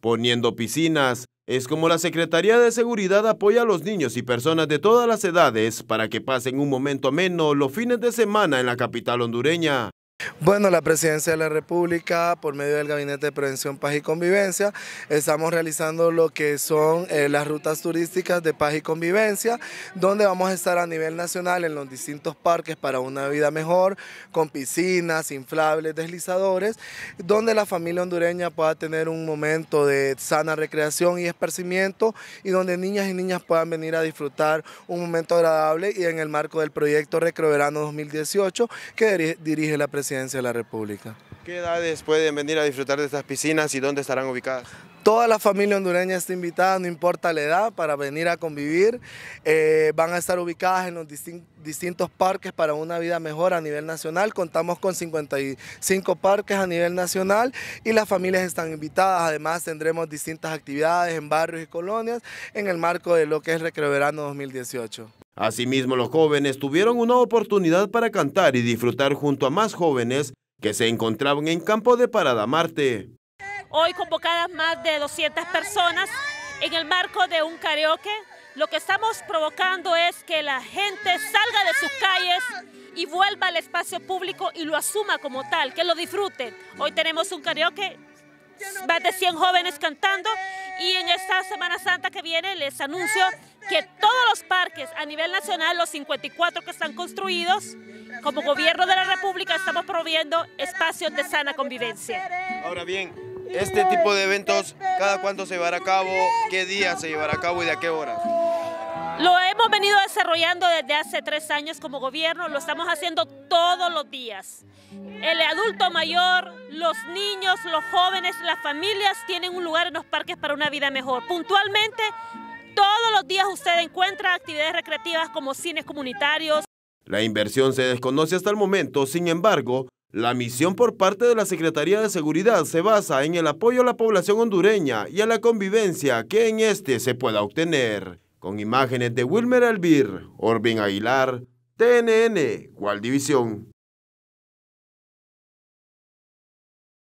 poniendo piscinas. Es como la Secretaría de Seguridad apoya a los niños y personas de todas las edades para que pasen un momento ameno los fines de semana en la capital hondureña. Bueno, la Presidencia de la República, por medio del Gabinete de Prevención, Paz y Convivencia, estamos realizando lo que son eh, las rutas turísticas de paz y convivencia, donde vamos a estar a nivel nacional en los distintos parques para una vida mejor, con piscinas, inflables, deslizadores, donde la familia hondureña pueda tener un momento de sana recreación y esparcimiento y donde niñas y niñas puedan venir a disfrutar un momento agradable y en el marco del proyecto Recroverano 2018 que dirige la Presidencia de la República. ¿Qué edades pueden venir a disfrutar de estas piscinas y dónde estarán ubicadas? Toda la familia hondureña está invitada, no importa la edad, para venir a convivir. Eh, van a estar ubicadas en los distintos parques para una vida mejor a nivel nacional. Contamos con 55 parques a nivel nacional y las familias están invitadas. Además, tendremos distintas actividades en barrios y colonias en el marco de lo que es Recreo Verano 2018. Asimismo, los jóvenes tuvieron una oportunidad para cantar y disfrutar junto a más jóvenes que se encontraban en campo de Parada Marte. Hoy convocadas más de 200 personas en el marco de un karaoke, lo que estamos provocando es que la gente salga de sus calles y vuelva al espacio público y lo asuma como tal, que lo disfrute. Hoy tenemos un karaoke, más de 100 jóvenes cantando y en esta Semana Santa que viene les anuncio que todos los parques a nivel nacional, los 54 que están construidos, como gobierno de la República estamos proveyendo espacios de sana convivencia. Ahora bien, este tipo de eventos, ¿cada cuánto se llevará a cabo? ¿Qué día se llevará a cabo y de a qué hora? Lo hemos venido desarrollando desde hace tres años como gobierno, lo estamos haciendo todos los días. El adulto mayor, los niños, los jóvenes, las familias tienen un lugar en los parques para una vida mejor. Puntualmente, todos los días usted encuentra actividades recreativas como cines comunitarios. La inversión se desconoce hasta el momento, sin embargo, la misión por parte de la Secretaría de Seguridad se basa en el apoyo a la población hondureña y a la convivencia que en este se pueda obtener. Con imágenes de Wilmer Albir, Orbin Aguilar, TNN, división.